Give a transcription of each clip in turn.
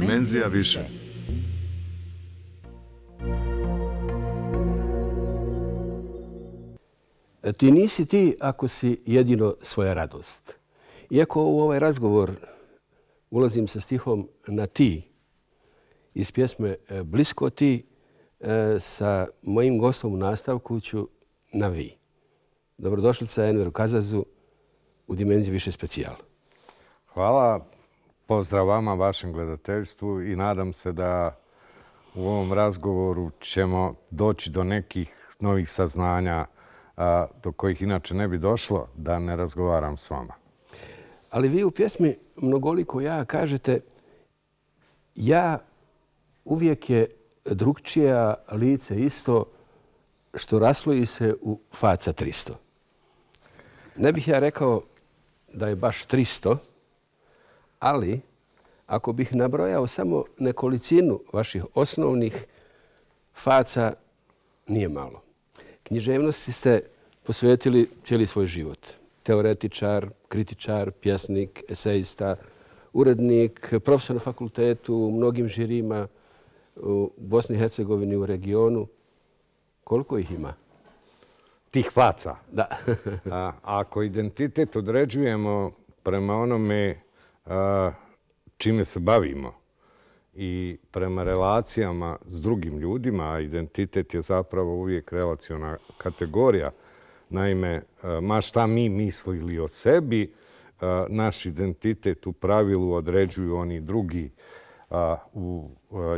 Dimenzija više. E, ti nisi ti ako si jedino svoja radost. Iako u ovaj razgovor ulazim sa stihom na ti, iz pjesme e, Blisko ti, e, sa mojim gostom u nastavku ću na vi. Dobrodošlica Enveru Kazazu u Dimenziju više specijala. Hvala, Pozdrav vama, vašem gledateljstvu i nadam se da u ovom razgovoru ćemo doći do nekih novih saznanja do kojih inače ne bi došlo da ne razgovaram s vama. Ali vi u pjesmi Mnogoliko ja kažete ja uvijek je drugčija lice isto što rasloji se u faca 300. Ne bih ja rekao da je baš 300, ali ako bih nabrojao samo nekolicinu vaših osnovnih faca, nije malo. Književnosti ste posvetili cijeli svoj život. Teoretičar, kritičar, pjesnik, esejista, urednik, profesor na fakultetu, u mnogim žirima u Bosni i Hercegovini, u regionu. Koliko ih ima? Tih faca. Da. Ako identitet određujemo prema onome čime se bavimo i prema relacijama s drugim ljudima, a identitet je zapravo uvijek relacijona kategorija, naime, ma šta mi mislili o sebi, naš identitet u pravilu određuju oni drugi u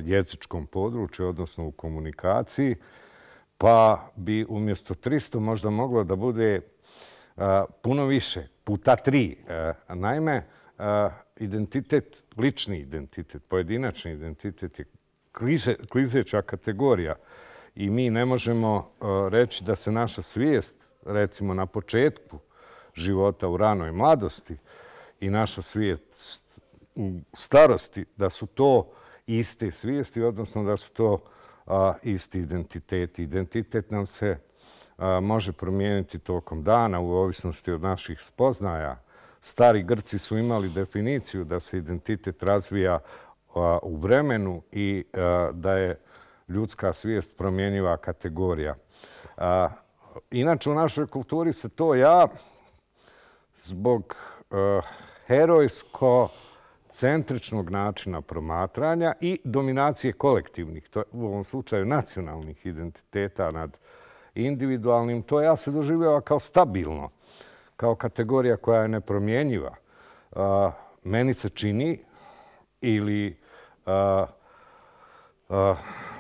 jezičkom području, odnosno u komunikaciji, pa bi umjesto 300 možda moglo da bude puno više, puta 3. E, naime, učinjenje, Eh, identitet, lični identitet, pojedinačni identitet je klizeća kategorija i mi ne možemo eh, reći da se naša svijest, recimo na početku života u ranoj mladosti i naša svijest u starosti, da su to iste svijesti, odnosno da su to eh, isti identiteti. Identitet nam se može promijeniti tokom dana u ovisnosti od naših spoznaja, Stari Grci su imali definiciju da se identitet razvija u vremenu i da je ljudska svijest promjenjiva kategorija. Inače, u našoj kulturi se to ja, zbog herojsko-centričnog načina promatranja i dominacije kolektivnih, u ovom slučaju nacionalnih identiteta nad individualnim, to ja se doživljava kao stabilno kao kategorija koja je nepromjenjiva, meni se čini ili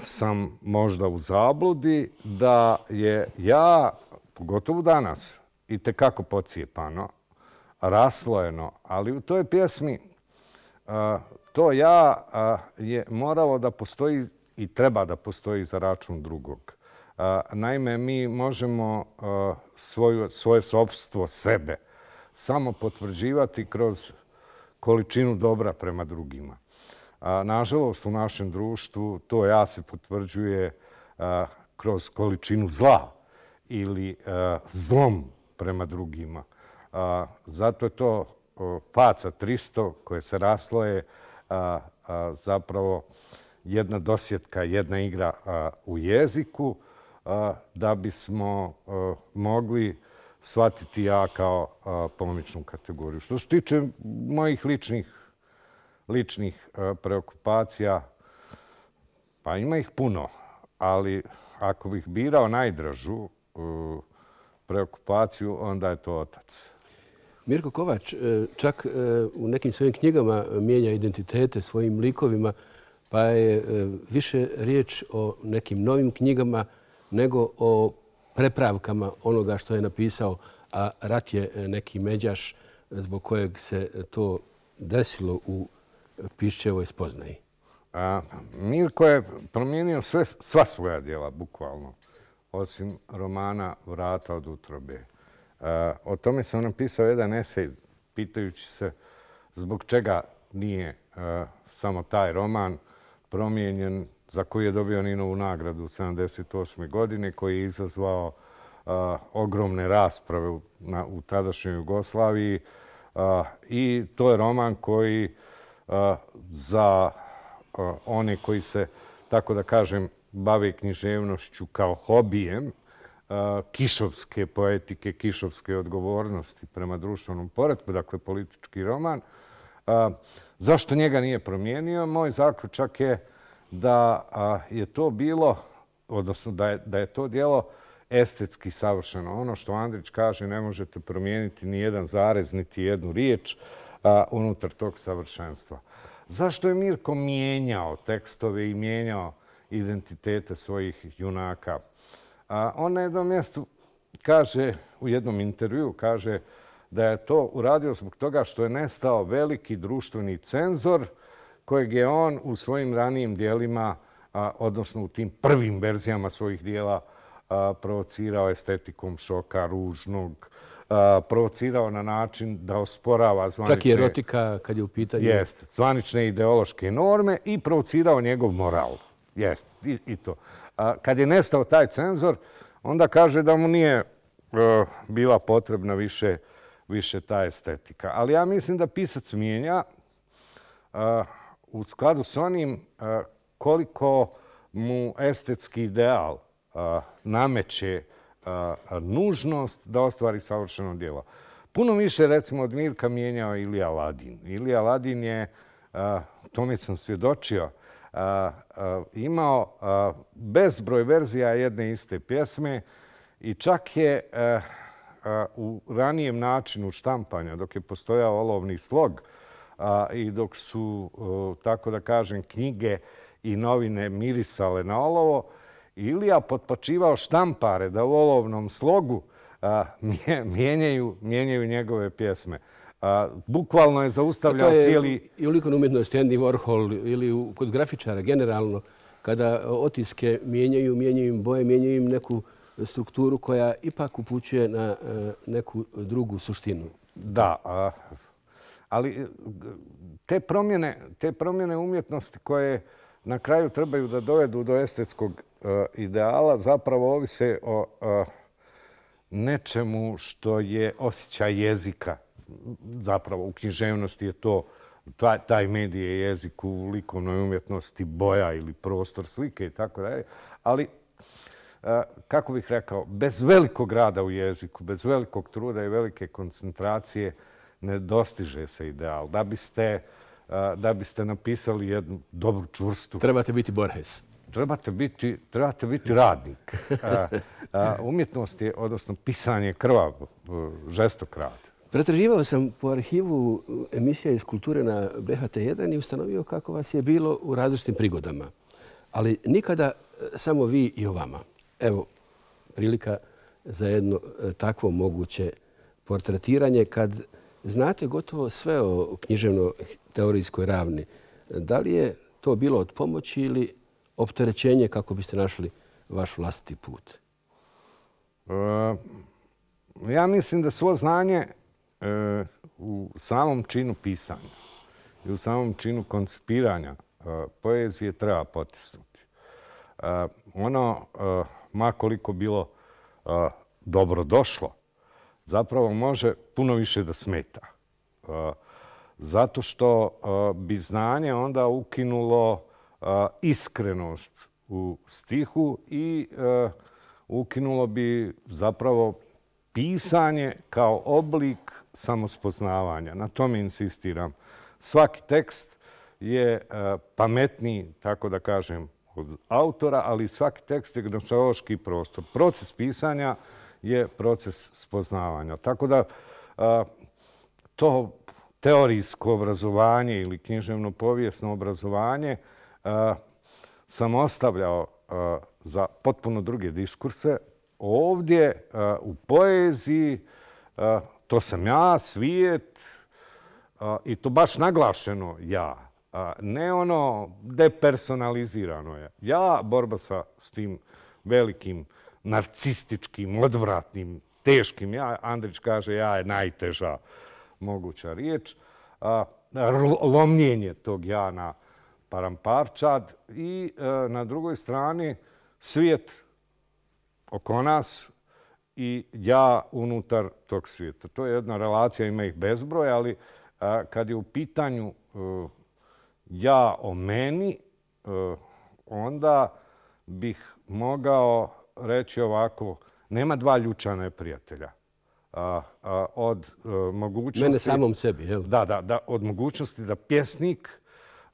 sam možda u zabludi da je ja, pogotovo danas, i tekako pocijepano, raslojeno, ali u toj pjesmi to ja je moralo da postoji i treba da postoji za račun drugog. Naime, mi možemo svoje sobstvo, sebe, samo potvrđivati kroz količinu dobra prema drugima. Nažalost, u našem društvu to ja se potvrđuje kroz količinu zla ili zlom prema drugima. Zato je to paca 300 koje se raslo je zapravo jedna dosjetka, jedna igra u jeziku da bismo e, mogli shvatiti ja kao e, polomičnu kategoriju. Što se tiče mojih ličnih e, preokupacija, pa ima ih puno, ali ako bih birao najdražu preokupaciju, onda je to otac. Mirko Kovač čak u nekim svojim knjigama mijenja identitete svojim likovima, pa je više riječ o nekim novim knjigama, nego o prepravkama onoga što je napisao, a rat je e, neki međaš zbog kojeg se e, to desilo u Piščevoj spoznaji. Mirko je promijenio sva svoja djela, bukvalno, osim romana Vrata od utrobe. E, o tome sam napisao jedan esej, pitajući se zbog čega nije samo taj roman promijenjen za koji je dobio Ninovu nagradu u 1978. godini, koji je izazvao ogromne rasprave u tadašnjoj Jugoslaviji. I to je roman koji za one koji se, tako da kažem, bave književnošću kao hobijem, kišovske poetike, kišovske odgovornosti prema društvenom poredku, dakle politički roman. Zašto njega nije promijenio? Moj zaključak je da je to bilo, odnosno da je to dijelo estetski savršeno. Ono što Andrić kaže, ne možete promijeniti ni jedan zarez, niti jednu riječ unutar tog savršenstva. Zašto je Mirko mijenjao tekstove i mijenjao identitete svojih junaka? On na jednom mjestu kaže, u jednom intervju kaže da je to uradio zbog toga što je nestao veliki društveni cenzor, što je nestao veliki društveni cenzor, kojeg je on u svojim ranijim dijelima, odnosno u tim prvim verzijama svojih dijela, provocirao estetikom šoka, ružnog, provocirao na način da osporava zvanične... Čak i erotika kad je u pitanju. Jeste, zvanične ideološke norme i provocirao njegov moral. Jeste, i to. Kad je nestao taj cenzor, onda kaže da mu nije e, bila potrebna više ta estetika. Ali ja mislim da pisac mijenja, u skladu s onim e, koliko mu estetski ideal e, nameće e, nužnost da ostvari savršeno djelo. Puno više, recimo, od Mirka mijenjao Ilija Ladin. Ilija Ladin je, tome sam svjedočio, imao bezbroj verzija jedne iste pjesme i čak je u ranijem načinu štampanja, dok je postojao olovni slog, i dok su, e, tako da kažem, knjige i novine mirisale na olovo, Ilija potpačivao štampare da u olovnom slogu mijenjaju njegove pjesme. Bukvalno je zaustavljao cijeli... To je ulikon umjetnosti Andy Warhol ili kod grafičara generalno, kada otiske mijenjaju, mijenjaju im boje, mijenjaju im neku strukturu koja ipak upućuje na e, neku drugu suštinu. Da, da. Ali eh, te promjene umjetnosti koje na kraju trebaju da dovedu do estetskog eh, ideala zapravo ovise o eh, nečemu što je osjećaj jezika. Zapravo u književnosti je to taj medij je jezik u likovnoj umjetnosti, boja ili prostor slike i tako da je. Ali, kako bih rekao, bez velikog rada u jeziku, bez velikog truda i velike koncentracije, ne dostiže se ideal. Da biste, da biste napisali jednu dobru čvrstu... Trebate biti Borges. Trebate biti, trebate biti radnik. Umjetnost je, odnosno, pisanje krva, e, žestok rad. Pretraživao sam po arhivu emisija iz kulture na BHT1 i ustanovio kako vas je bilo u različitim prigodama. Ali nikada e, samo vi i o vama. Evo, prilika za jedno e, takvo moguće portretiranje kad znate gotovo sve o književno-teorijskoj ravni. Da li je to bilo od pomoći ili opterećenje kako biste našli vaš vlastiti put? E, ja mislim da svo znanje e, u samom činu pisanja i u samom činu koncipiranja e, poezije treba potisnuti. Ono, makoliko bilo dobro došlo, zapravo može puno više da smeta. Uh, zato što uh, bi znanje onda ukinulo uh, iskrenost u stihu i ukinulo bi zapravo pisanje kao oblik samospoznavanja. Na tome insistiram. Svaki tekst je pametniji, tako da kažem, od autora, ali svaki tekst je gnošološki prostor. Proces pisanja je je proces spoznavanja. Tako da to teorijsko obrazovanje ili književno-povijesno obrazovanje sam ostavljao za potpuno druge diskurse. Ovdje u poeziji to sam ja, svijet, i to baš naglašeno ja. Ne ono depersonalizirano je. Ja, borba sa tim velikim narcističkim, odvratnim, teškim. Ja, Andrić kaže, ja je najteža moguća riječ. A, lomljenje tog Jana paramparčad i e, na drugoj strani svijet oko nas i ja unutar tog svijeta. To je jedna relacija, ima ih bezbroj, ali kad je u pitanju e, ja o meni, e, onda bih mogao reći ovako, nema dva ljuča neprijatelja. Od e, mogućnosti... Mene samom sebi, jel? Da, da, da, od mogućnosti da pjesnik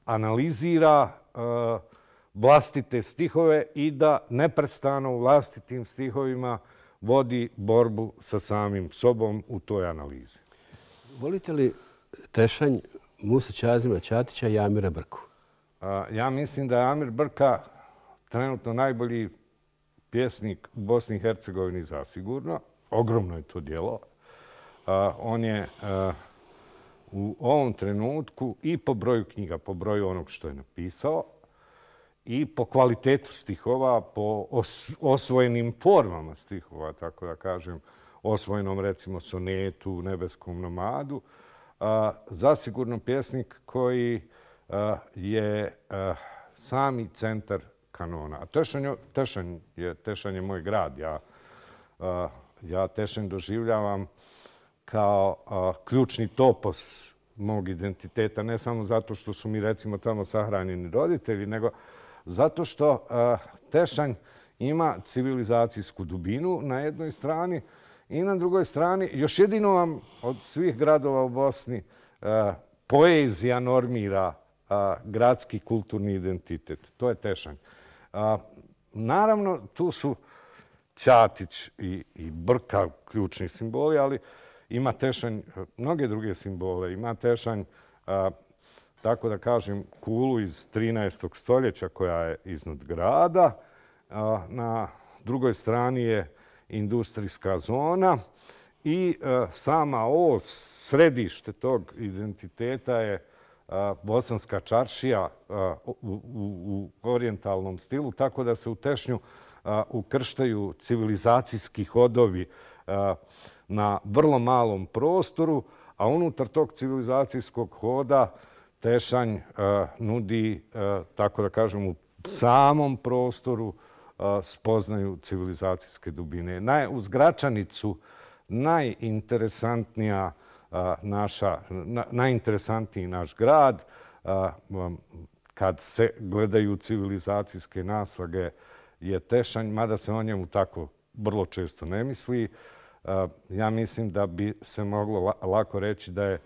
analizira e, vlastite stihove i da neprestano u vlastitim stihovima vodi borbu sa samim sobom u toj analizi. Volite li tešanj Musa Čazima Ćatića i Amira Brku? Ja mislim da je Amir Brka trenutno najbolji pjesnik Bosni i Hercegovini zasigurno. Ogromno je to djelo. On je u ovom trenutku i po broju knjiga, po broju onog što je napisao, i po kvalitetu stihova, po osvojenim formama stihova, tako da kažem, osvojenom recimo sonetu, nebeskom nomadu, zasigurno pjesnik koji je sami centar kanona. A Tešanj, tešanj, je, tešanj moj grad. Ja, uh, ja Tešanj doživljavam kao ključni topos mog identiteta, ne samo zato što su mi recimo tamo sahranjeni roditelji, nego zato što uh, Tešanj ima civilizacijsku dubinu na jednoj strani i na drugoj strani još jedino vam od svih gradova u Bosni uh, poezija normira gradski kulturni identitet. To je Tešanj. Naravno, tu su Ćatić i, i Brka ključni simboli, ali ima Tešanj mnoge druge simbole. Ima Tešanj, tako da kažem, kulu iz 13. stoljeća koja je iznad grada. na drugoj strani je industrijska zona i e, sama ovo središte tog identiteta je a, bosanska čaršija u orijentalnom stilu, tako da se u Tešnju ukrštaju civilizacijski hodovi na vrlo malom prostoru, a unutar tog civilizacijskog hoda Tešanj nudi, tako da kažem, u samom prostoru spoznaju civilizacijske dubine. U zgračanicu najinteresantnija je naša, najinteresantiji naš grad. Kad se gledaju civilizacijske naslage je Tešanj, mada se o njemu tako vrlo često ne misli. Ja mislim da bi se moglo lako reći da je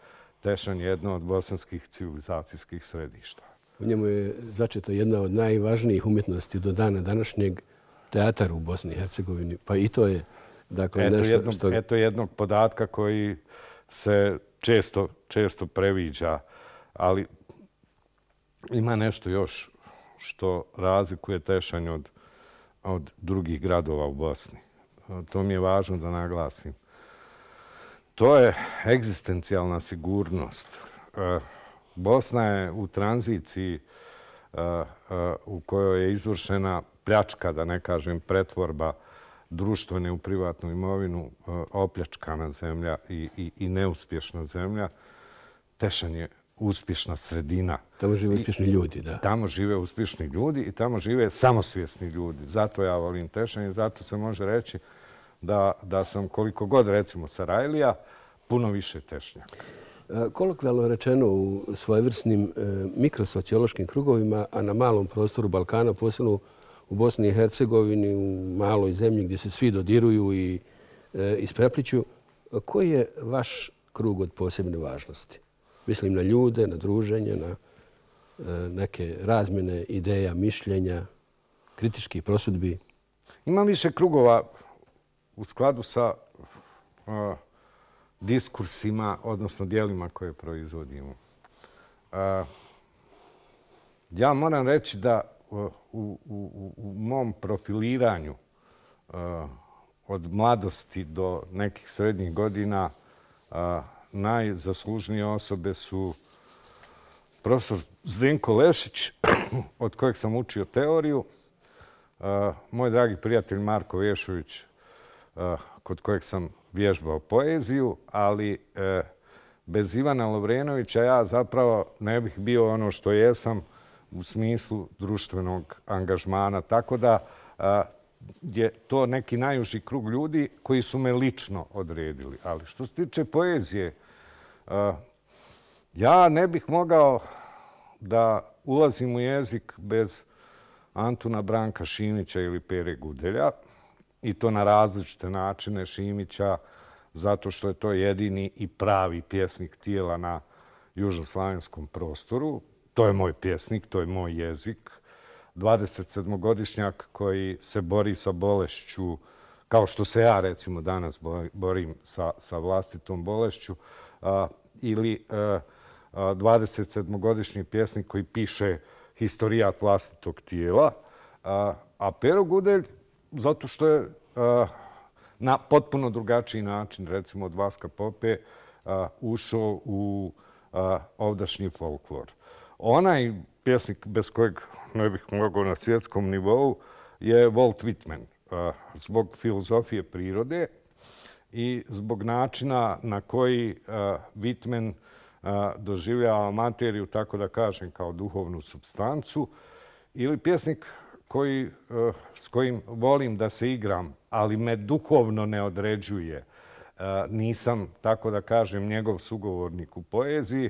Tešanj jedno od bosanskih civilizacijskih središta. U njemu je začeta jedna od najvažnijih umjetnosti do dana današnjeg teatar u Bosni i Hercegovini. Pa i to je dakle, nešto jednog, što... Eto jednog podatka koji se često, često previđa, ali ima nešto još što razlikuje Tešanj od, od drugih gradova u Bosni. To mi je važno da naglasim. To je egzistencijalna sigurnost. E, Bosna je u tranziciji e, e, u kojoj je izvršena pljačka, da ne kažem pretvorba, društvene u privatnu imovinu, e, opljačkana zemlja i, i, i neuspješna zemlja. Tešan je uspješna sredina. Tamo žive uspješni ljudi, da. Tamo žive uspješni ljudi i tamo žive samosvjesni ljudi. Zato ja volim Tešan i zato se može reći da, da sam koliko god, recimo, Sarajlija, puno više Koliko e, Kolokvijalno rečeno u svojevrsnim e, mikrosociološkim krugovima, a na malom prostoru Balkana, posebno u u Bosni i Hercegovini, u maloj zemlji gdje se svi dodiruju i e, isprepliću. Koji je vaš krug od posebne važnosti? Mislim na ljude, na druženje, na e, neke razmjene ideja, mišljenja, kritički prosudbi. Imam više krugova u skladu sa e, diskursima, odnosno dijelima koje proizvodimo. Ja moram reći da u, u, u mom profiliranju eh, od mladosti do nekih srednjih godina eh, najzaslužnije osobe su profesor Zdenko Lešić, od kojeg sam učio teoriju, eh, moj dragi prijatelj Marko Vješović, kod kojeg sam vježbao poeziju, ali bez Ivana Lovrenovića ja zapravo ne bih bio ono što jesam, u smislu društvenog angažmana. Tako da je to neki najuži krug ljudi koji su me lično odredili. Ali što se tiče poezije, ja ne bih mogao da ulazim u jezik bez Antuna Branka Šimića ili Pere Gudelja i to na različite načine Šimića zato što je to jedini i pravi pjesnik tijela na južnoslavenskom prostoru to je moj pjesnik, to je moj jezik. 27-godišnjak koji se bori sa bolešću, kao što se ja recimo danas borim sa, sa vlastitom bolešću, a, ili 27-godišnji e, pjesnik koji piše historijat vlastitog tijela, a, a Pero Gudelj zato što je e, na potpuno drugačiji način, recimo od Vaska Pope, ušao u ovdašnji folklor onaj pjesnik bez kojeg ne bih mogao na svjetskom nivou je Walt Whitman zbog filozofije prirode i zbog načina na koji Whitman doživljava materiju, tako da kažem, kao duhovnu substancu. Ili pjesnik koji, s kojim volim da se igram, ali me duhovno ne određuje. Nisam, tako da kažem, njegov sugovornik u poeziji,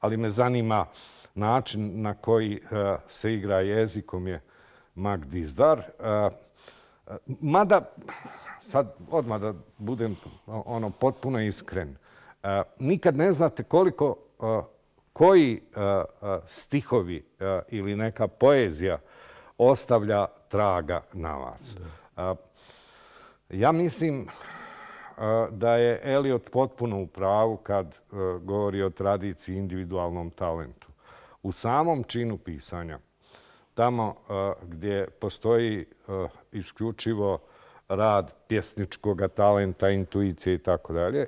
ali me zanima način na koji eh, se igra jezikom je Magdi eh, Mada, sad odmah da budem ono potpuno iskren, eh, nikad ne znate koliko koji stihovi ili neka poezija ostavlja traga na vas. Ja mislim da je Eliot potpuno u pravu kad govori o tradiciji individualnom talentu u samom činu pisanja, tamo e, gdje postoji e, isključivo rad pjesničkog talenta, intuicije i tako dalje,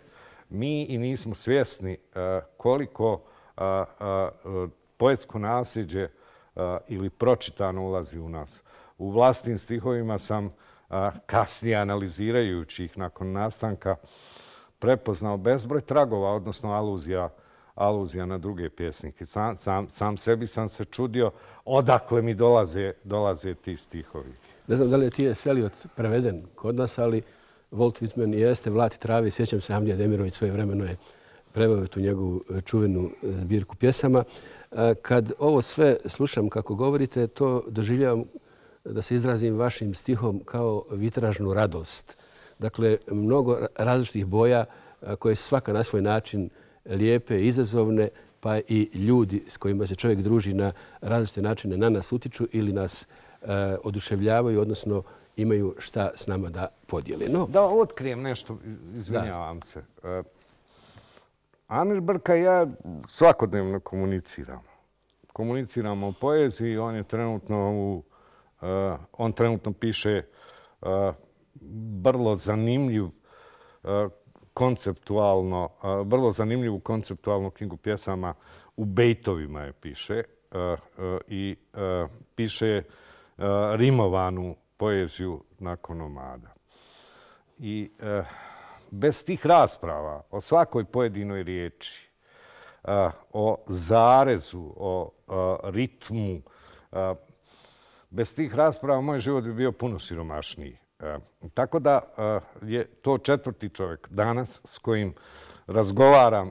mi i nismo svjesni e, koliko poetsko nasljeđe ili pročitano ulazi u nas. U vlastnim stihovima sam kasnije analizirajući ih nakon nastanka prepoznao bezbroj tragova, odnosno aluzija aluzija na druge pjesnike. Sam sebi sam se čudio odakle mi dolaze ti stihovi. Ne znam da li je ti je Selijot preveden kod nas, ali Walt Whitman jeste Vlati Travi. Sjećam se Amdija Demirović svoje vremeno je prebavio tu njegovu e, čuvenu e, zbirku pjesama. E, kad ovo sve slušam kako govorite, to doživljavam da se izrazim vašim stihom kao vitražnu radost. Dakle, mnogo različitih boja koje svaka na svoj način lijepe, izazovne, pa i ljudi s kojima se čovjek druži na različite načine na nas utiču ili nas eh, oduševljavaju, odnosno imaju šta s nama da podijeli. Da otkrijem nešto, izvinjavam se. Eh, Amir Brka i ja svakodnevno komuniciramo. Komuniciramo o poeziji, on eh, trenutno piše vrlo zanimljiv konceptualno, vrlo zanimljivu konceptualnu knjigu pjesama u Bejtovima je piše i piše rimovanu poeziju nakon nomada. I bez tih rasprava o svakoj pojedinoj riječi, o zarezu, o ritmu, bez tih rasprava moj život bi bio puno siromašniji. E, tako da e, je to četvrti čovjek danas s kojim razgovaram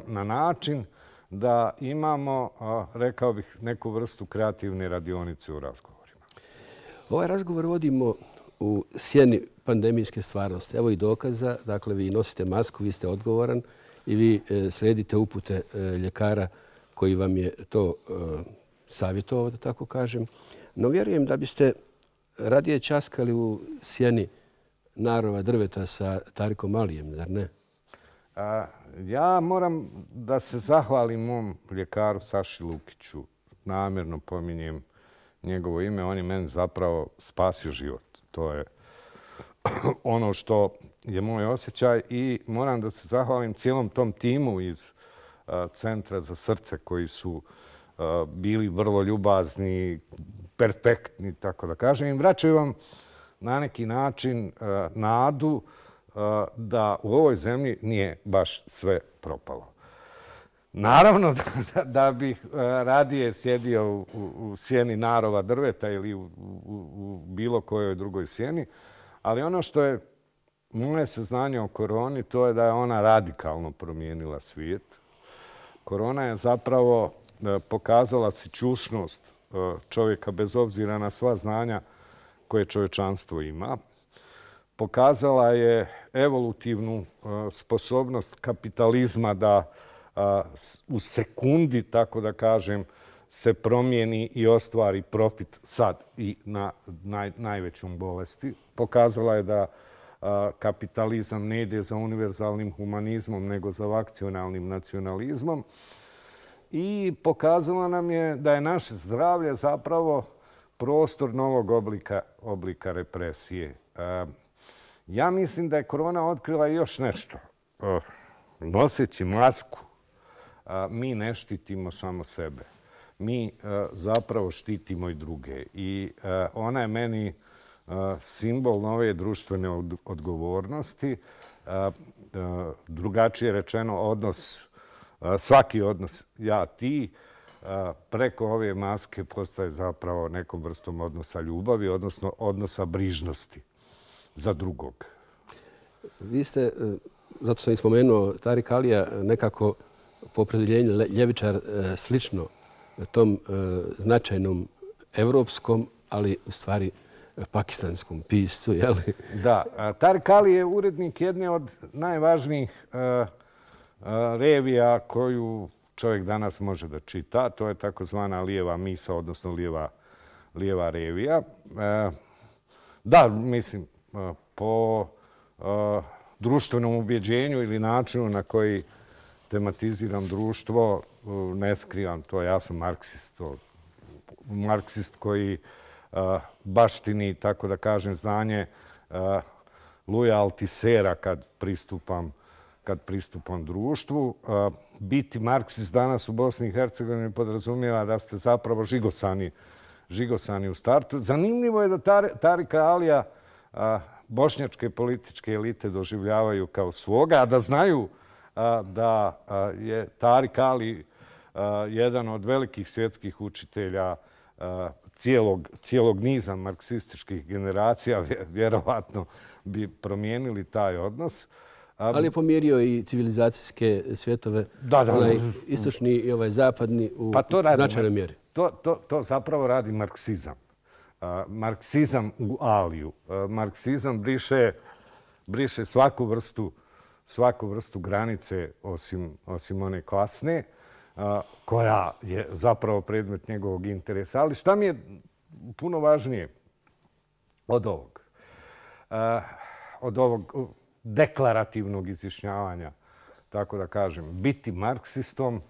e, na način da imamo, rekao bih, neku vrstu kreativne radionice u razgovorima. Ovaj razgovor vodimo u sjeni pandemijske stvarnosti. Evo i dokaza, dakle, vi nosite masku, vi ste odgovoran i vi sredite upute ljekara koji vam je to savjetovao, da tako kažem. No, vjerujem da biste radije časkali u sjeni narova drveta sa Tarikom Alijem, zar ne? Ja moram da se zahvalim mom ljekaru Saši Lukiću. Namjerno pominjem njegovo ime. On je meni zapravo spasio život. To je ono što je moj osjećaj. I moram da se zahvalim cijelom tom timu iz Centra za srce koji su bili vrlo ljubazni, perfektni, tako da kažem. I vraćaju vam na neki način e, nadu e, da u ovoj zemlji nije baš sve propalo. Naravno da bih e, radije sjedio u sjeni narova drveta ili u bilo kojoj drugoj sjeni, ali ono što je moje saznanje o koroni, to je da je ona radikalno promijenila svijet. Korona je zapravo pokazala sićušnost čušnost E, čovjeka bez obzira na sva znanja koje čovečanstvo ima. Pokazala je evolutivnu e, sposobnost kapitalizma da e, u sekundi, tako da kažem, se promijeni i ostvari profit sad i na najvećom bolesti. Pokazala je da kapitalizam ne ide za univerzalnim humanizmom, nego za vakcionalnim nacionalizmom i pokazala nam je da je naše zdravlje zapravo prostor novog oblika represije. E, ja mislim da je korona otkrila još nešto. E, noseći masku, mi ne štitimo samo sebe. Mi e, zapravo štitimo i druge. I ona je meni simbol nove društvene odgovornosti. Drugačije rečeno, odnos svaki odnos ja-ti preko ove maske postaje zapravo nekom vrstom odnosa ljubavi, odnosno odnosa brižnosti za drugog. Vi ste, e, zato sam i spomenuo, Tarik Alija nekako po predviljenju Ljevičar e, slično tom e, značajnom evropskom, ali u stvari pakistanskom piscu, jel? Da, Tarik Alija je urednik jedne od najvažnijih revija koju čovjek danas može da čita. To je takozvana lijeva misa, odnosno lijeva revija. E, da, mislim, e, po e, društvenom ubjeđenju ili načinu na koji tematiziram društvo, ne skrivam to, ja sam marksist koji baštini, tako da kažem, znanje Luja Altisera kad pristupam kad pristupom društvu. Biti marksist danas u Bosni i Hercegovini podrazumijeva da ste zapravo žigosani, žigosani u startu. Zanimljivo je da Tarika Alija bošnjačke političke elite doživljavaju kao svoga, a da znaju da je Tarik Ali jedan od velikih svjetskih učitelja cijelog, cijelog niza marksističkih generacija, vjerovatno bi promijenili taj odnos. Ali je pomjerio i civilizacijske svjetove, ovaj, istočni i ovaj zapadni u pa značajnoj mjeri. To zapravo radi marksizam. Marksizam u aliju. Marksizam briše svaku vrstu granice osim one klasne, koja je zapravo predmet njegovog interesa. Ali šta mi je puno važnije od ovog? Od ovog deklarativnog izjašnjavanja, tako da kažem, biti marksistom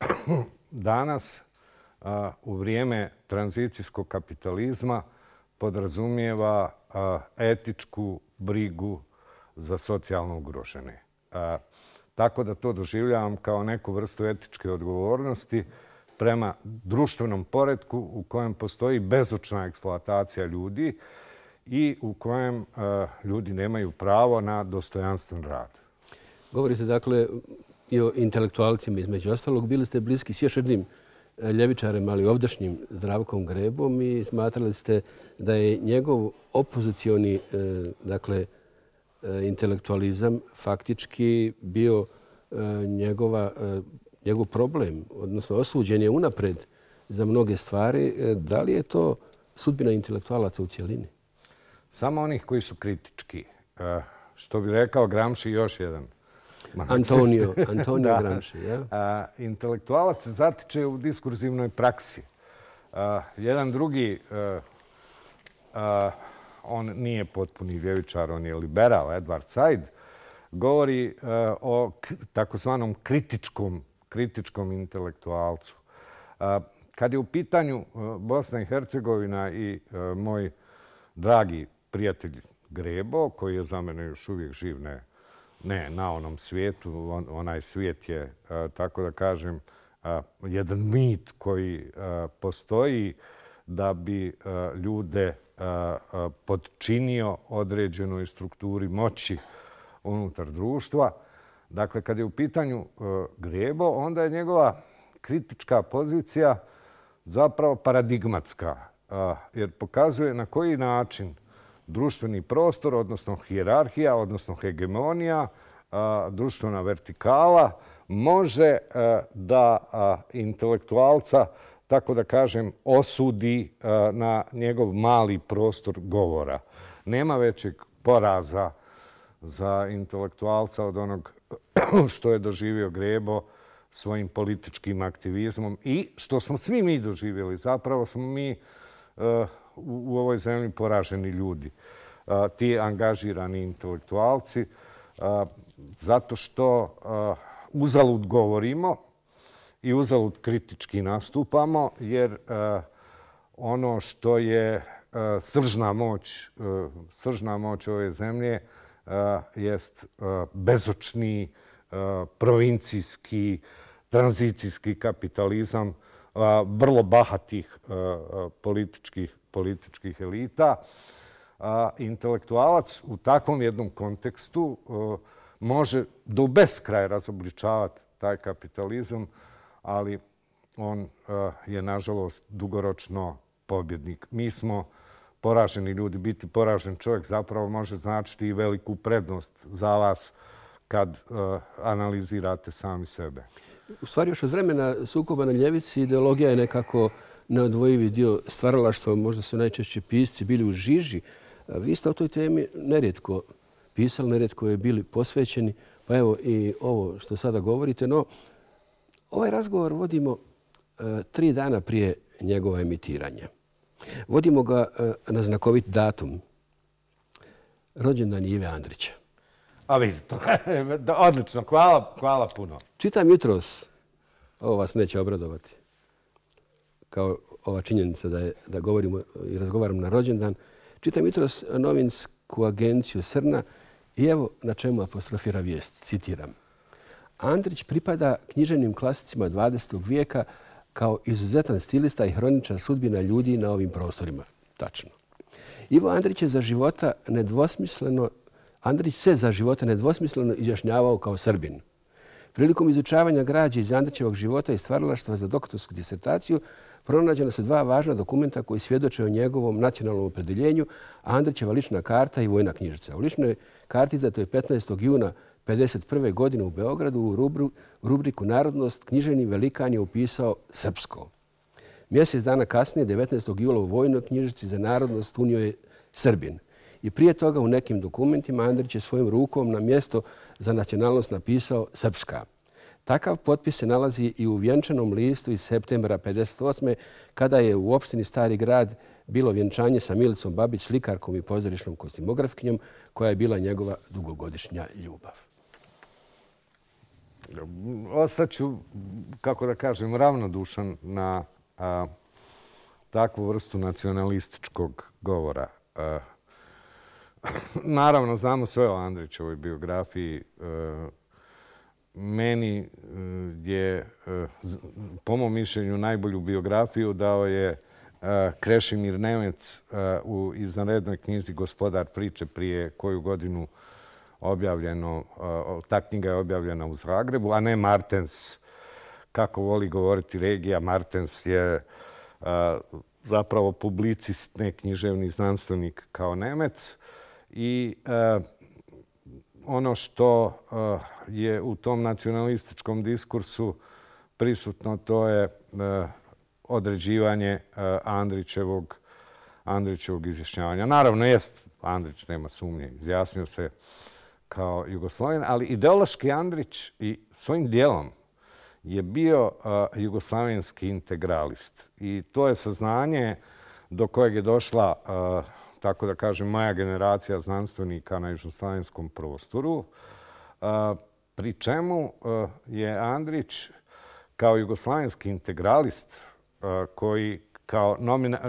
danas u vrijeme tranzicijskog kapitalizma podrazumijeva etičku brigu za socijalno ugrožene. Tako da to doživljavam kao neku vrstu etičke odgovornosti prema društvenom poredku u kojem postoji bezočna eksploatacija ljudi, i u kojem eh, ljudi nemaju pravo na dostojanstven rad. Govorite dakle i o intelektualicima između ostalog. Bili ste bliski s još jednim eh, ljevičarem, ali ovdašnjim zdravkom grebom i smatrali ste da je njegov opozicioni eh, dakle, intelektualizam faktički bio njegov problem, odnosno osuđen je unapred za mnoge stvari. Da li je to sudbina intelektualaca u cijelini? samo onih koji su kritički. E, što bi rekao Gramsci još jedan. Antonio, Antonio Gramsci. Ja? E, intelektualac se zatiče u diskurzivnoj praksi. E, jedan drugi, on nije potpuni ljevičar, on je liberal, Edward Said, govori o takozvanom kritičkom, kritičkom intelektualcu. Kad je u pitanju Bosna i Hercegovina i moj dragi prijatelj Grebo, koji je za mene još uvijek živ ne ne na onom svijetu. Onaj svijet je, e, tako da kažem, e, jedan mit koji e, postoji da bi ljude podčinio određenoj strukturi moći unutar društva. Dakle, kad je u pitanju grebo, onda je njegova kritička pozicija zapravo paradigmatska, jer pokazuje na koji način društveni prostor, odnosno hijerarhija, odnosno hegemonija, društvena vertikala, može da intelektualca, tako da kažem, osudi na njegov mali prostor govora. Nema većeg poraza za intelektualca od onog što je doživio Grebo svojim političkim aktivizmom i što smo svi mi doživjeli. Zapravo smo mi u ovoj zemlji poraženi ljudi, ti angažirani intelektualci, zato što uzalud govorimo i uzalud kritički nastupamo, jer ono što je sržna moć ove zemlje je bezočni, provincijski, tranzicijski kapitalizam, vrlo bahatih političkih, političkih elita. Intelektualac u takvom jednom kontekstu može do beskraj razobličavati taj kapitalizam, ali on je nažalost dugoročno pobjednik. Mi smo poraženi ljudi, biti poražen čovjek zapravo može značiti i veliku prednost za vas kad analizirate sami sebe. U stvari, još od vremena sukoba na ljevici ideologija je nekako neodvojivi dio stvaralaštva. Možda su najčešće pisci bili u žiži. Vi ste o toj temi nerijetko pisali, nerijetko je bili posvećeni. Pa evo i ovo što sada govorite. No, ovaj razgovor vodimo e, tri dana prije njegova emitiranja. Vodimo ga e, na znakovit datum. Rođendan Ive Andrića. A vidite to. Odlično, hvala, hvala puno. Čitam jutros, ovo vas neće obradovati, kao ova činjenica da govorim i razgovaram na rođendan. Čitam jutros novinsku agenciju Srna i evo na čemu apostrofira vijest. Citiram. Andrić pripada književnim klasicima 20. vijeka kao izuzetan stilista i hroničan sudbina ljudi na ovim prostorima. Tačno. Ivo Andrić je za života nedvosmisleno Andrić se za života nedvosmisleno izjašnjavao kao Srbin. Prilikom izučavanja građe iz Andrićevog života i stvaralaštva za doktorsku disertaciju, pronađena su dva važna dokumenta koji svjedoče o njegovom nacionalnom opredeljenju, Andrićeva lična karta i vojna knjižica. U ličnoj karti to je 15. juna 1951. godine u Beogradu u rubriku Narodnost knjiženi velikan je upisao Srpsko. Mjesec dana kasnije, 19. jula u vojnoj knjižici za narodnost unio je Srbin. I prije toga u nekim dokumentima Andrić je svojim rukom na mjesto za nacionalnost napisao Srpska. Takav potpis se nalazi i u vjenčanom listu iz septembra 1958. kada je u opštini Stari grad bilo vjenčanje sa Milicom Babić, slikarkom i pozorišnom kostimografkinjom, koja je bila njegova dugogodišnja ljubav. Ostaću, kako da kažem, ravnodušan na takvu vrstu nacionalističkog govora. Uh, naravno, znamo sve o Andrićevoj biografiji. E, meni e, je, e, po mom mišljenju, najbolju biografiju dao je Krešimir Nemec u izanrednoj knjizi Gospodar priče prije koju godinu objavljeno, ta knjiga je objavljena u Zagrebu, a ne Martens, kako voli govoriti regija. Martens je zapravo publicist, ne književni znanstvenik kao Nemec i e, ono što e, je u tom nacionalističkom diskursu prisutno, to je e, određivanje Andrićevog, Andrićevog izjašnjavanja. Naravno, jest Andrić, nema sumnje, izjasnio se kao Jugoslovin, ali ideološki Andrić i svojim dijelom je bio uh, jugoslavenski integralist. I to je saznanje do kojeg je došla tako da kažem, moja generacija znanstvenika na južnoslavenskom prostoru, pri čemu je Andrić kao jugoslavenski integralist koji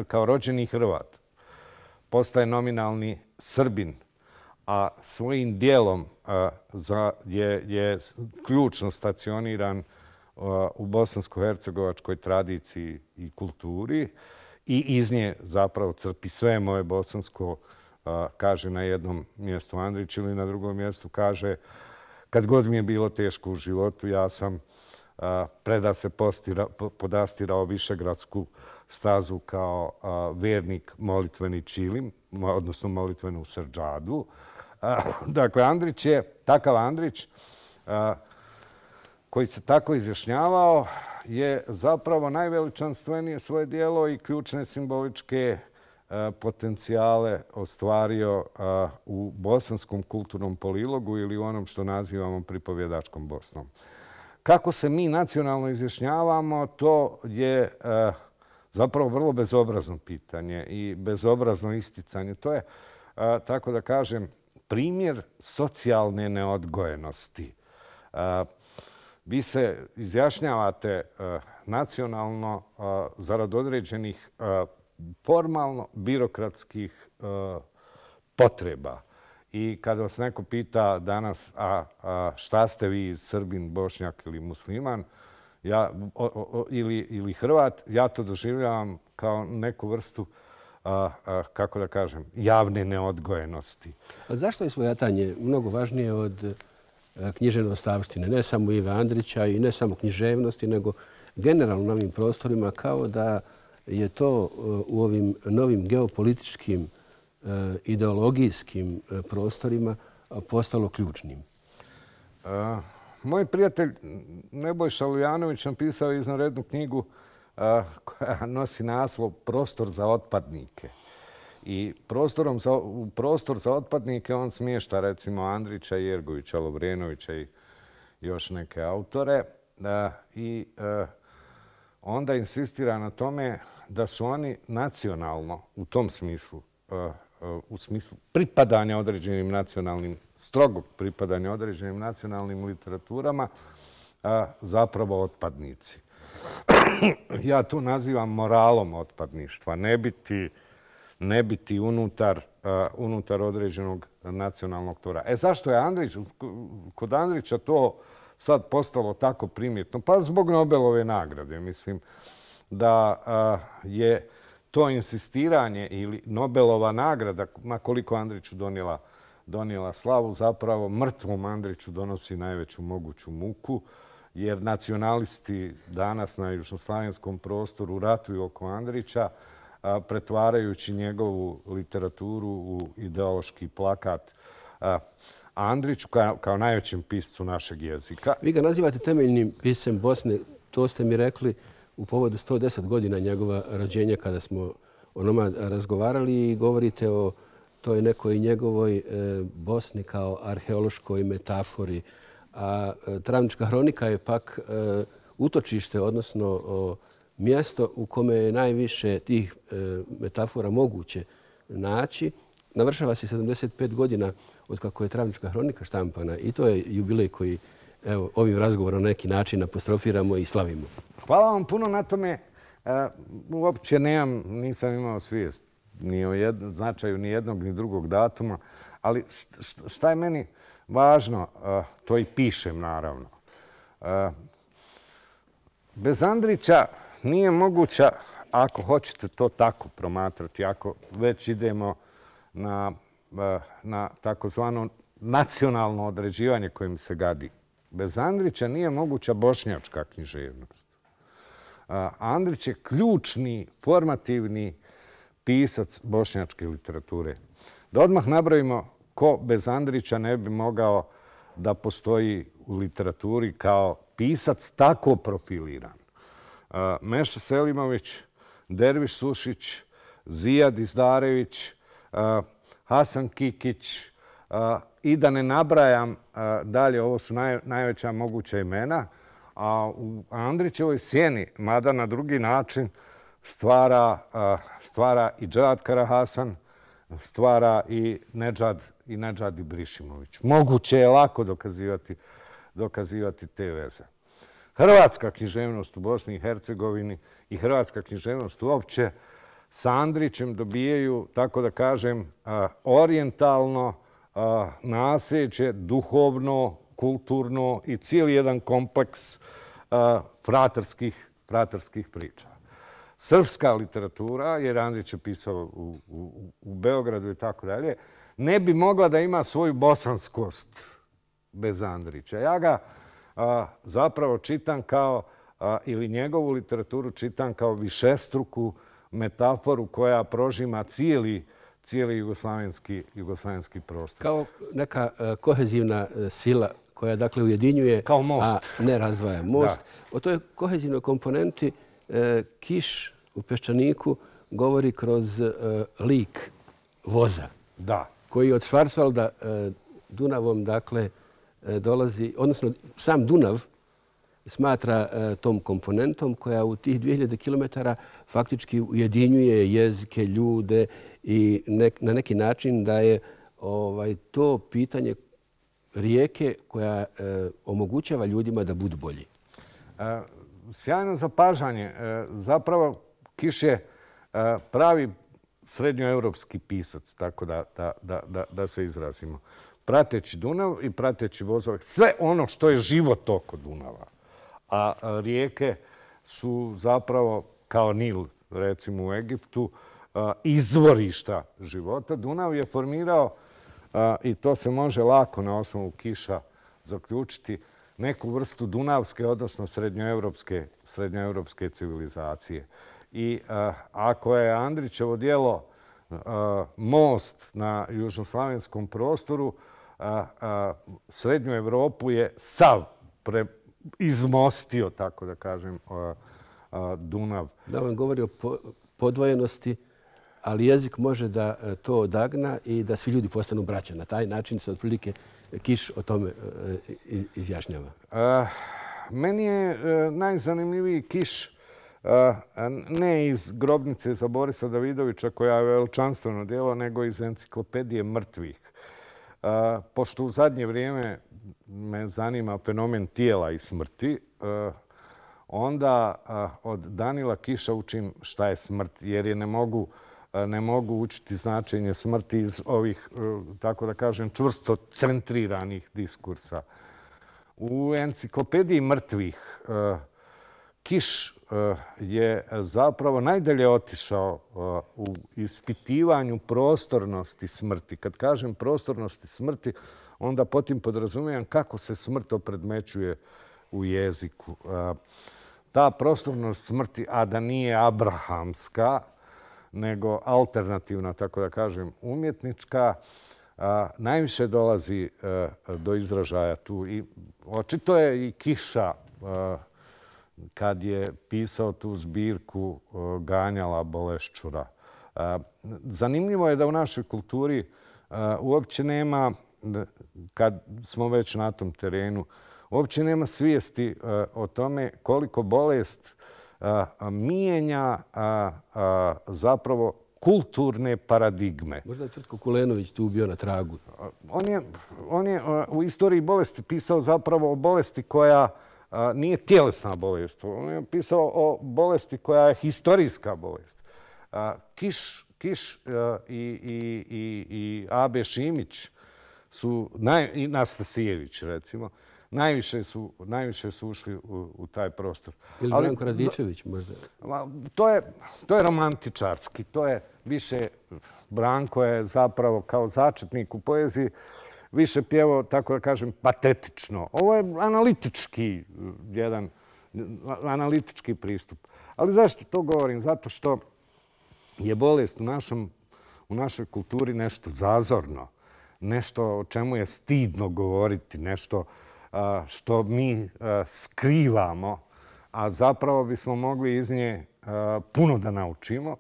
kao rođeni Hrvat postaje nominalni Srbin, a svojim dijelom je ključno stacioniran u bosansko-hercegovačkoj tradiciji i kulturi, i iz nje zapravo crpi sve moje bosansko, kaže na jednom mjestu Andrić ili na drugom mjestu, kaže kad god mi je bilo teško u životu, ja sam preda se podastirao Višegradsku stazu kao vernik molitveni čilim, odnosno molitvenu srđadu. Dakle, Andrić je takav Andrić koji se tako izjašnjavao, je zapravo najveličanstvenije svoje dijelo i ključne simboličke e, potencijale ostvario e, u bosanskom kulturnom polilogu ili u onom što nazivamo pripovjedačkom Bosnom. Kako se mi nacionalno izjašnjavamo, to je e, zapravo vrlo bezobrazno pitanje i bezobrazno isticanje. To je, tako da kažem, primjer socijalne neodgojenosti. Vi se izjašnjavate eh, nacionalno eh, zarad određenih eh, formalno-birokratskih potreba. I kada vas neko pita danas šta ste vi, srbin, bošnjak ili musliman, ili Hrvat, ja to doživljavam kao neku vrstu javne neodgojenosti. Zašto je svojatanje mnogo važnije od E, književne ostavštine, ne samo Ive Andrića i ne samo književnosti, nego generalno na ovim prostorima, kao da je to e, u ovim novim geopolitičkim e, ideologijskim prostorima postalo ključnim. Moj prijatelj Neboj Šalujanović napisao iznarednu knjigu koja nosi naslov Prostor za otpadnike. I u prostor za otpadnike on smješta recimo Andrića, Jergovića, Lovrenovića i još neke autore. E, I e, onda insistira na tome da su oni nacionalno u tom smislu, e, u smislu pripadanja određenim nacionalnim, strogo pripadanja određenim nacionalnim literaturama, zapravo otpadnici. Ja to nazivam moralom otpadništva. Ne biti ne biti unutar, unutar određenog nacionalnog tora. E zašto je Andrić, kod Andrića to sad postalo tako primjetno? Pa zbog Nobelove nagrade, mislim, da je to insistiranje ili Nobelova nagrada, makoliko Andriću donijela, donijela slavu, zapravo mrtvom Andriću donosi najveću moguću muku, jer nacionalisti danas na južnoslavijanskom prostoru ratuju oko Andrića, pretvarajući njegovu literaturu u ideološki plakat Andrić kao najvećem piscu našeg jezika. Vi ga nazivate temeljnim pisem Bosne. To ste mi rekli u povodu 110 godina njegova rođenja kada smo o noma razgovarali i govorite o toj nekoj njegovoj e, Bosni kao arheološkoj metafori. A e, Travnička hronika je pak e, utočište, odnosno učinjenje mjesto u kome je najviše tih e, metafora moguće naći. Navršava se 75 godina od kako je Travnička hronika štampana i to je jubilej koji ovim razgovorom na neki način apostrofiramo i slavimo. Hvala vam puno na tome. E, uopće nemam, nisam imao svijest ni o značaju ni jednog ni drugog datuma, ali šta je meni važno, e, to i pišem naravno. Bez Andrića, nije moguća, ako hoćete to tako promatrati, ako već idemo na, eh, na takozvano nacionalno određivanje kojim se gadi. Bez Andrića nije moguća bošnjačka književnost. Eh, Andrić je ključni formativni pisac bošnjačke literature. Da odmah nabravimo ko bez Andrića ne bi mogao da postoji u literaturi kao pisac tako profiliran. Meša Selimović, Derviš Sušić, Zijad Izdarević, Hasan Kikić i da ne nabrajam dalje, ovo su najveća moguća imena, a u Andrićevoj sjeni, mada na drugi način, stvara i Džad Karahasan, stvara i Nedžad i Nedžad i Brišimović. Moguće je lako dokazivati te veze hrvatska književnost u Bosni i Hercegovini i hrvatska književnost uopće s Andrićem dobijaju, tako da kažem, orijentalno naseđe, duhovno, kulturno i cijeli jedan kompleks fratarskih priča. Srpska literatura, jer Andrić je pisao u Beogradu i tako dalje, ne bi mogla da ima svoju bosanskost bez Andrića. Ja ga zapravo čitam kao, ili njegovu literaturu čitam kao višestruku metaforu koja prožima cijeli cijeli jugoslavenski prostor. Kao neka e, kohezivna e, sila koja dakle ujedinjuje, a ne razvaja most. O toj kohezivnoj komponenti e, Kiš u Peščaniku govori kroz lik voza koji od Švarsvalda Dunavom dakle E, dolazi, odnosno sam Dunav smatra e, tom komponentom koja u tih 2000 km faktički ujedinjuje jezike, ljude i na neki način da je ovaj, to pitanje rijeke koja e, omogućava ljudima da budu bolji. Sjajno zapažanje. Zapravo Kiš je pravi srednjoevropski pisac, tako da se izrazimo prateći Dunav i prateći vozove, sve ono što je život oko Dunava. A rijeke su zapravo, kao Nil, recimo u Egiptu, izvorišta života. Dunav je formirao, i to se može lako na osnovu kiša zaključiti, neku vrstu dunavske, odnosno srednjoevropske, srednjoevropske civilizacije. I ako je Andrićevo dijelo most na južnoslavenskom prostoru, Srednju Evropu je sav izmostio, tako da kažem, Dunav. Da vam govori o podvojenosti, ali jezik može da e, to odagna i da svi ljudi postanu braća. Na taj način se otprilike Kiš o tome e, izjašnjava. Meni je e, najzanimljiviji Kiš ne iz grobnice za Borisa Davidovića koja je veličanstveno djelo, nego iz enciklopedije mrtvih. Pošto u zadnje vrijeme me zanima fenomen tijela i smrti, onda od Danila Kiša učim šta je smrt, jer je ne mogu ne mogu učiti značenje smrti iz ovih, e, tako da kažem, čvrsto centriranih diskursa. U enciklopediji mrtvih Kiš eh, je zapravo najdalje otišao eh, u ispitivanju prostornosti smrti. Kad kažem prostornosti smrti, onda potim podrazumijem kako se smrt opredmećuje u jeziku. Eh, ta prostornost smrti, a da nije abrahamska, nego alternativna, tako da kažem, umjetnička, najviše dolazi do izražaja tu. Očito je i kiša kad je pisao tu zbirku e, Ganjala Boleščura. E, zanimljivo je da u našoj kulturi e, uopće nema, kad smo već na tom terenu, uopće nema svijesti o tome koliko bolest mijenja zapravo kulturne paradigme. Možda je Crtko Kulenović tu bio na tragu? On je u istoriji bolesti pisao zapravo o bolesti koja nije tjelesna bolest. On je pisao o bolesti koja je historijska bolest. Kiš, Kiš e, i, i, i, i A.B. Šimić su, naj, i Nastasijević recimo, najviše su, najviše su ušli u, taj prostor. Ili Ali, Branko Radičević možda? Ma, to, je, to je romantičarski. To je više... Branko je zapravo kao začetnik u poeziji više pjevao, tako da kažem, patetično. Ovo je analitički eh, jedan eh, analitički pristup. Ali zašto to govorim? Zato što je bolest u, našom, u našoj kulturi nešto zazorno, nešto o čemu je stidno govoriti, nešto eh, što mi skrivamo, a zapravo bismo mogli iz nje puno da naučimo.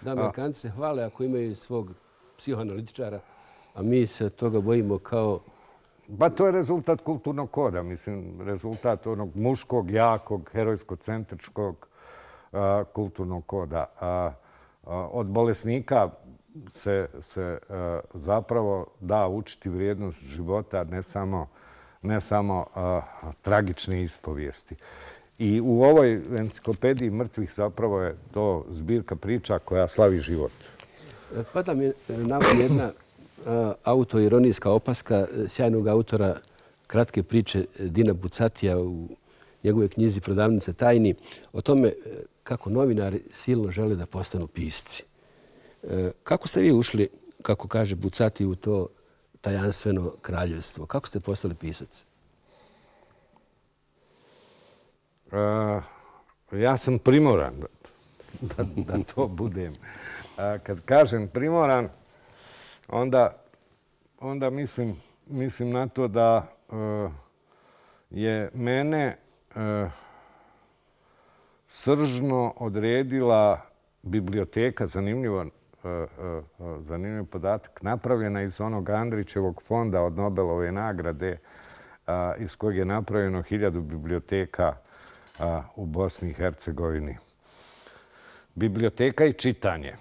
Da, Amerikanci se hvale ako imaju svog psihoanalitičara a mi se toga bojimo kao... Ba to je rezultat kulturnog koda, mislim, rezultat onog muškog, jakog, herojsko-centričkog kulturnog koda. A Od bolesnika se zapravo da učiti vrijednost života, ne samo ne samo tragične ispovijesti. I u ovoj enciklopediji mrtvih zapravo je to zbirka priča koja slavi život. E, Pada mi nam jedna autoironijska opaska e, sjajnog autora kratke priče e, Dina Bucatija u njegove knjizi Prodavnice tajni o tome e, kako novinari silno žele da postanu pisci. Kako ste vi ušli, kako kaže Bucati, u to tajanstveno kraljevstvo? Kako ste postali pisac? Ja sam primoran da to budem. Kad kažem primoran, onda, onda mislim, mislim na to da eh, je mene eh, sržno odredila biblioteka, zanimljivo, eh, zanimljiv podatak, napravljena iz onog Andrićevog fonda od Nobelove nagrade iz kojeg je napravljeno hiljadu biblioteka u Bosni i Hercegovini. Biblioteka i čitanje.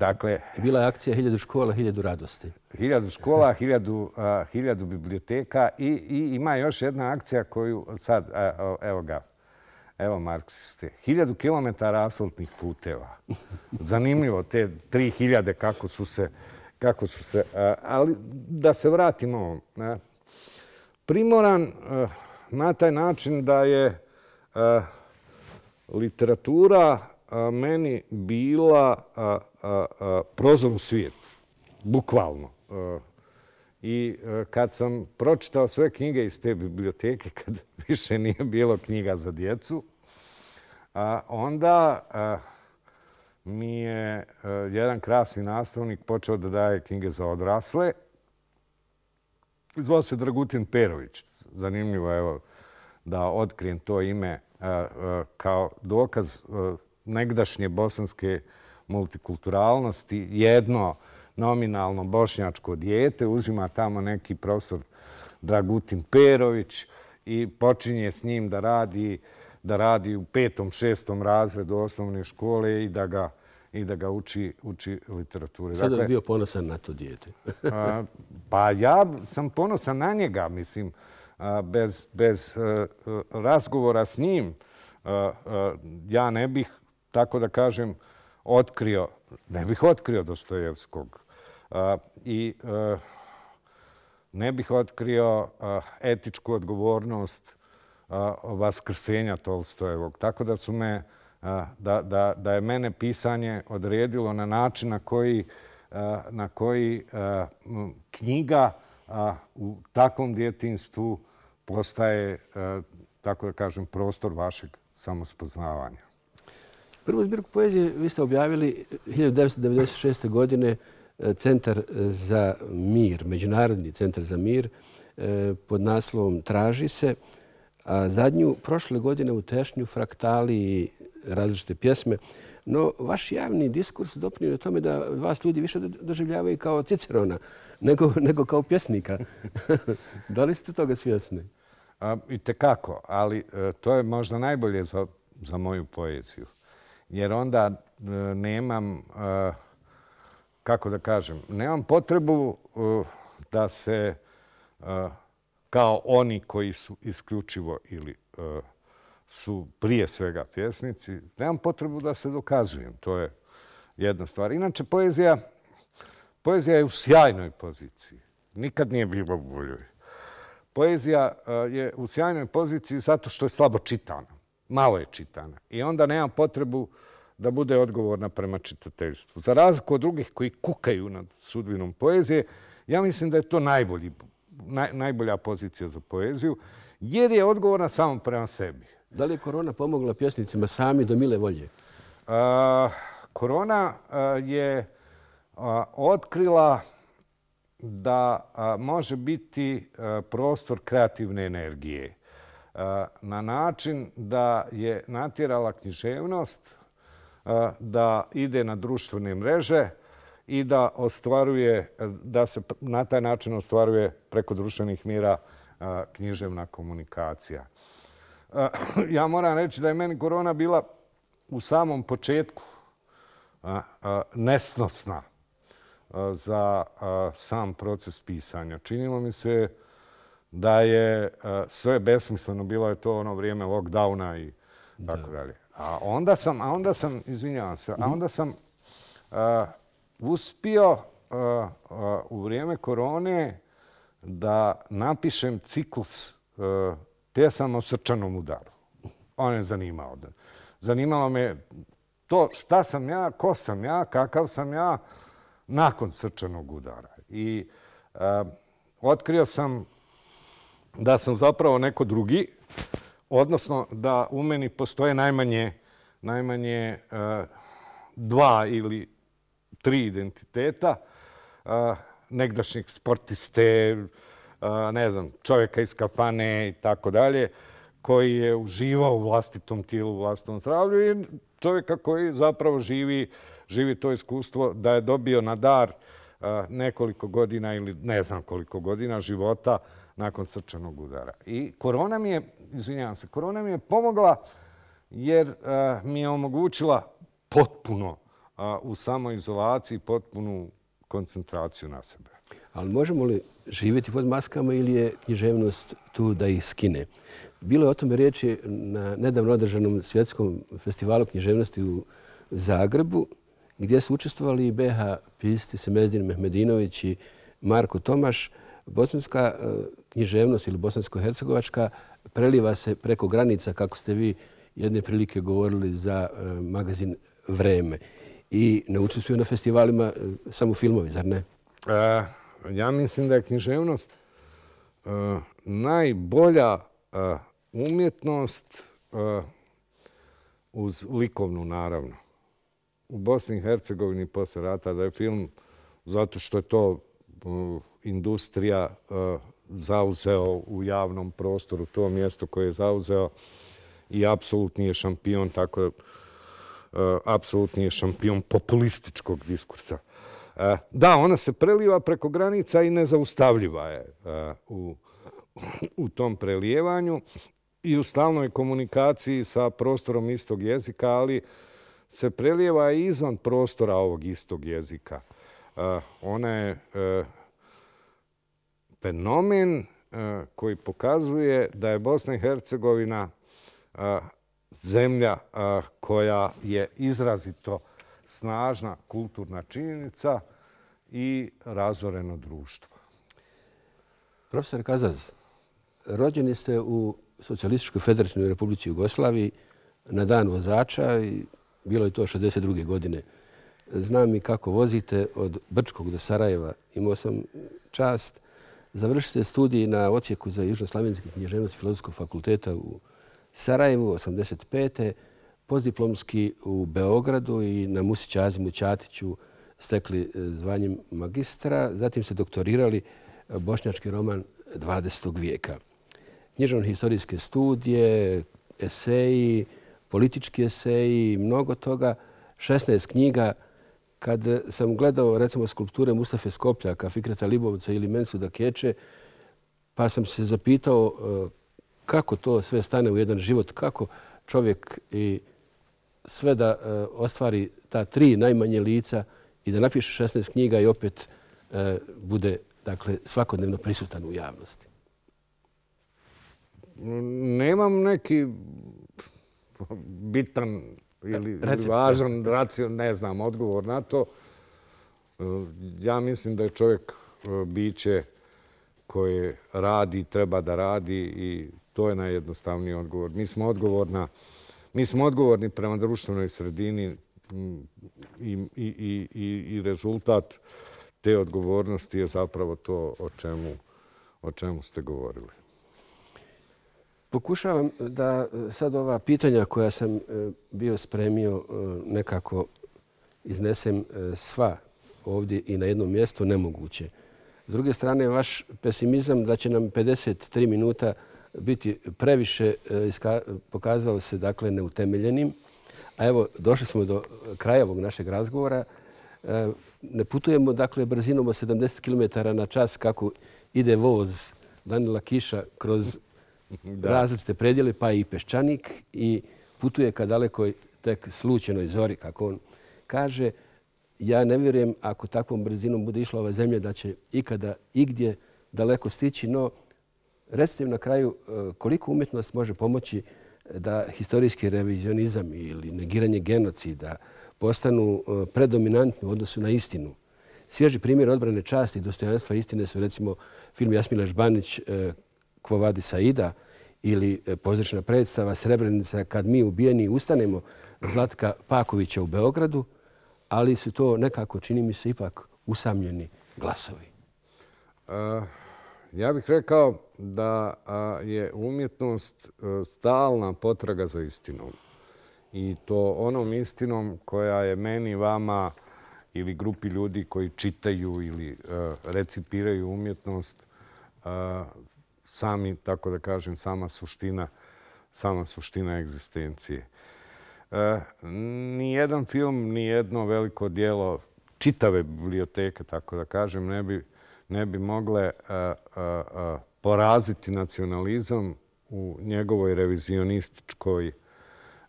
Dakle, bila je akcija hiljadu škola, hiljadu radosti. Hiljadu škola, hiljadu, uh, hiljadu biblioteka i, i ima još jedna akcija koju sad, uh, evo ga, evo marksiste, hiljadu kilometara asfaltnih puteva. Zanimljivo, te tri hiljade kako su se, kako su se uh, ali da se vratimo ovom. Uh, primoran uh, na taj način da je uh, literatura uh, meni bila uh, prozor u svijet, bukvalno. I kad sam pročitao sve knjige iz te biblioteke, kad više nije bilo knjiga za djecu, onda mi je jedan krasni nastavnik počeo da daje knjige za odrasle. Zvao se Dragutin Perović. Zanimljivo je da otkrijem to ime kao dokaz negdašnje bosanske knjige multikulturalnosti. Jedno nominalno bošnjačko dijete uzima tamo neki profesor Dragutin Perović i počinje s njim da radi da radi u petom, šestom razredu osnovne škole i da ga, i da ga uči, uči literature. Sada dakle, bi bio ponosan na to dijete. a, pa ja sam ponosan na njega, mislim. bez bez e, e, razgovora s njim e, ja ne bih, tako da kažem, otkrio, ne bih otkrio Dostojevskog i ne bih otkrio etičku odgovornost Vaskrsenja Tolstojevog. Tako da su me, da je mene pisanje odredilo na način na koji na koji knjiga u takvom djetinstvu postaje, tako da kažem, prostor vašeg samospoznavanja. Prvu zbirku poezije vi ste objavili 1996. godine e, Centar za mir, Međunarodni centar za mir, e, pod naslovom Traži se. A zadnju, prošle godine u Tešnju, Fraktali i različite pjesme. No, vaš javni diskurs doprinio je tome da vas ljudi više doživljavaju kao Cicerona nego kao pjesnika. Da li ste toga svjesni? I tekako, ali e, to je možda najbolje za moju poeziju jer onda e, nemam, e, kako da kažem, nemam potrebu e, da se kao oni koji su isključivo ili su prije svega pjesnici, nemam potrebu da se dokazujem. To je jedna stvar. Inače, poezija, poezija je u sjajnoj poziciji. Nikad nije bilo u boljoj. Poezija je u sjajnoj poziciji zato što je slabo čitana malo je čitana. I onda nemam potrebu da bude odgovorna prema čitateljstvu. Za razliku od drugih koji kukaju nad sudbinom poezije, ja mislim da je to najbolji, najbolja pozicija za poeziju, jer je odgovorna samo prema sebi. Da li je korona pomogla pjesnicima sami do mile volje? A, korona je otkrila da može biti prostor kreativne energije na način da je natjerala književnost da ide na društvene mreže i da ostvaruje, da se na taj način ostvaruje preko društvenih mira književna komunikacija. Ja moram reći da je meni korona bila u samom početku nesnosna za sam proces pisanja. Činilo mi se da je sve besmisleno, bilo je to ono vrijeme lockdowna i tako dalje. A onda sam, a onda sam, izvinjavam se, a mhm. onda sam uh, uspio uh, u vrijeme korone da napišem ciklus pjesama o srčanom udaru. On je zanimao. Zanimalo me to šta sam ja, ko sam ja, kakav sam ja nakon srčanog udara. I otkrio sam da sam zapravo neko drugi, odnosno da u meni postoje najmanje, najmanje e, dva ili tri identiteta, e, negdašnjeg sportiste, e, ne znam, čovjeka iz kafane i tako dalje, koji je uživao u vlastitom tijelu, u vlastitom zdravlju i čovjeka koji zapravo živi, živi to iskustvo da je dobio na dar nekoliko godina ili ne znam koliko godina života nakon srčanog udara. I korona mi je, izvinjavam se, korona mi je pomogla jer eh, mi je omogućila potpuno eh, u samoizolaciji, potpunu koncentraciju na sebe. Ali možemo li živjeti pod maskama ili je književnost tu da ih skine? Bilo je o tome riječi na nedavno održanom svjetskom festivalu književnosti u Zagrebu, gdje su učestvovali i BH pisti Semezdin Mehmedinović i Marko Tomaš, Bosanska e, književnost ili bosansko-hercegovačka preliva se preko granica, kako ste vi jedne prilike govorili za e, magazin Vreme. I ne učestvuju na festivalima e, samo filmovi, zar ne? Ja mislim da je književnost najbolja umjetnost uz likovnu, naravno. U Bosni i Hercegovini posle rata da je film, zato što je to industrija e, zauzeo u javnom prostoru to mjesto koje je zauzeo i apsolutni je šampion, tako je, e, apsolutni je šampion populističkog diskursa. E, da, ona se preliva preko granica i nezaustavljiva je u, u tom prelijevanju i u stalnoj komunikaciji sa prostorom istog jezika, ali se prelijeva i izvan prostora ovog istog jezika. Eh, ona je eh, fenomen eh, koji pokazuje da je Bosna i Hercegovina zemlja koja je izrazito snažna kulturna činjenica i razoreno društvo. Profesor Kazaz, rođeni ste u Socialističkoj federativnoj republici Jugoslaviji na dan vozača i bilo je to 62. godine znam i kako vozite od Brčkog do Sarajeva. Imao sam čast. Završite studiji na ocijeku za Južnoslavijanski knježevnost Filozofskog fakulteta u Sarajevu, 1985. Postdiplomski u Beogradu i na Musića Azimu Ćatiću stekli e, zvanjem magistra. Zatim ste doktorirali e, bošnjački roman 20. vijeka. Knježevno-historijske studije, eseji, politički eseji, mnogo toga, 16 knjiga kad eh, sam gledao recimo skulpture Mustafe Skopljaka, Fikreta Libovca ili Mensuda Keče, pa sam se zapitao eh, kako to sve stane u jedan život, kako čovjek i sve da eh, ostvari ta tri najmanje lica i da napiše 16 knjiga i opet bude dakle, svakodnevno prisutan u javnosti. Nemam neki bitan ili važan racion, ne znam, odgovor na to. E, ja mislim da je čovjek e, biće koje radi, treba da radi i to je najjednostavniji odgovor. Mi smo odgovorna Mi smo odgovorni prema društvenoj sredini i, i, i, i rezultat te odgovornosti je zapravo to o čemu, o čemu ste govorili. Pokušavam da e, sad ova pitanja koja sam e, bio spremio e, nekako iznesem sva ovdje i na jedno mjesto nemoguće. S druge strane, vaš pesimizam da će nam 53 minuta biti previše pokazalo se dakle neutemeljenim. A evo, došli smo do kraja ovog našeg razgovora. Ne putujemo dakle brzinom od 70 km na čas kako ide voz Danila Kiša kroz različite predjele, pa i peščanik i putuje ka dalekoj tek slučajnoj zori, kako on kaže. Ja ne vjerujem ako takvom brzinom bude išla ova zemlja da će ikada, igdje daleko stići, no recite mi na kraju e, koliko umjetnost može pomoći da historijski revizionizam ili negiranje genocida postanu e, predominantni u odnosu na istinu. Svježi primjer odbrane časti i dostojanstva istine su recimo film Jasmila Žbanić e, Kvovadi Saida ili e, pozdrična predstava Srebrenica kad mi ubijeni ustanemo Zlatka Pakovića u Beogradu, ali su to nekako, čini mi se, ipak usamljeni glasovi. E, ja bih rekao da je umjetnost e, stalna potraga za istinom. I to onom istinom koja je meni, vama ili grupi ljudi koji čitaju ili recipiraju umjetnost sami, tako da kažem, sama suština, sama suština egzistencije. E, nijedan film, nijedno veliko dijelo čitave biblioteke, tako da kažem, ne bi, ne bi mogle e, e, poraziti nacionalizam u njegovoj revizionističkoj,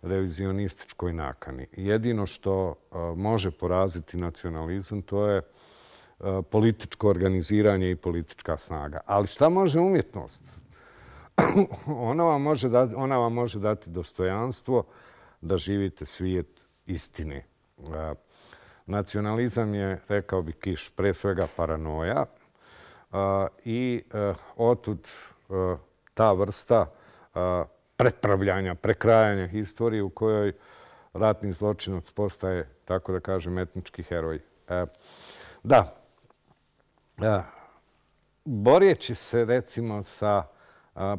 revizionističkoj nakani. Jedino što može poraziti nacionalizam, to je E, političko organiziranje i politička snaga. Ali šta može umjetnost? Ona vam može dati dostojanstvo da živite svijet istine. E, nacionalizam je, rekao bi Kiš, pre svega paranoja e, i otud ta vrsta pretpravljanja, prekrajanja historije u kojoj ratni zločinac postaje, tako da kažem, etnički heroj. Da, Borjeći se, recimo, sa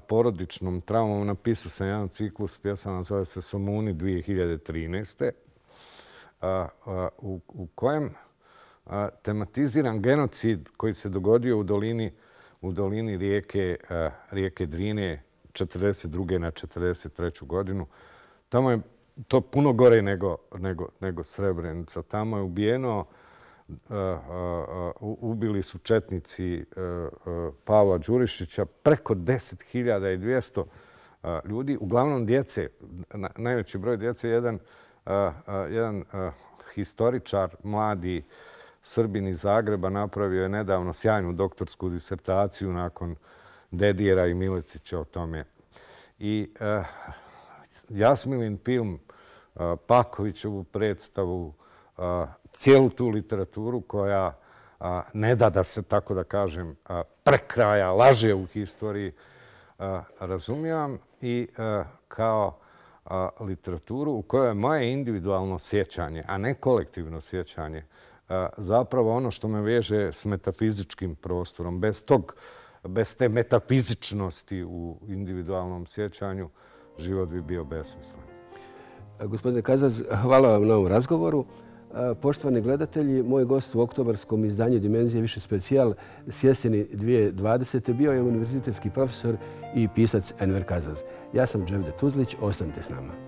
porodičnom traumom, napisao sam jedan ciklus pjesama, zove se Somuni 2013. U kojem tematiziran genocid koji se dogodio u dolini u dolini rijeke Drine 42. na 43. godinu. Tamo je to puno gore nego Srebrenica. Tamo je ubijeno Eh, eh, eh, ubili su četnici Pavla Đurišića preko 10.200 ljudi, uglavnom djece, najveći broj djece, jedan historičar, mladi Srbin iz Zagreba, napravio je nedavno sjajnu doktorsku disertaciju nakon Dedijera i Miletića o tome. I Jasmilin film, Pakovićevu predstavu, cijelu tu literaturu koja ne da da se, tako da kažem, prekraja, laže u historiji, razumijam i kao literaturu u kojoj je moje individualno sjećanje, a ne kolektivno sjećanje, zapravo ono što me veže s metafizičkim prostorom. Bez tog, bez te metafizičnosti u individualnom sjećanju, život bi bio besmislen. Gospodine Kazaz, hvala vam na ovom razgovoru. E, poštovani gledatelji, moj gost u oktobarskom izdanju Dimenzije više specijal s jeseni 2020. bio je univerzitetski profesor i pisac Enver Kazaz. Ja sam Dževde Tuzlić, ostanite s nama.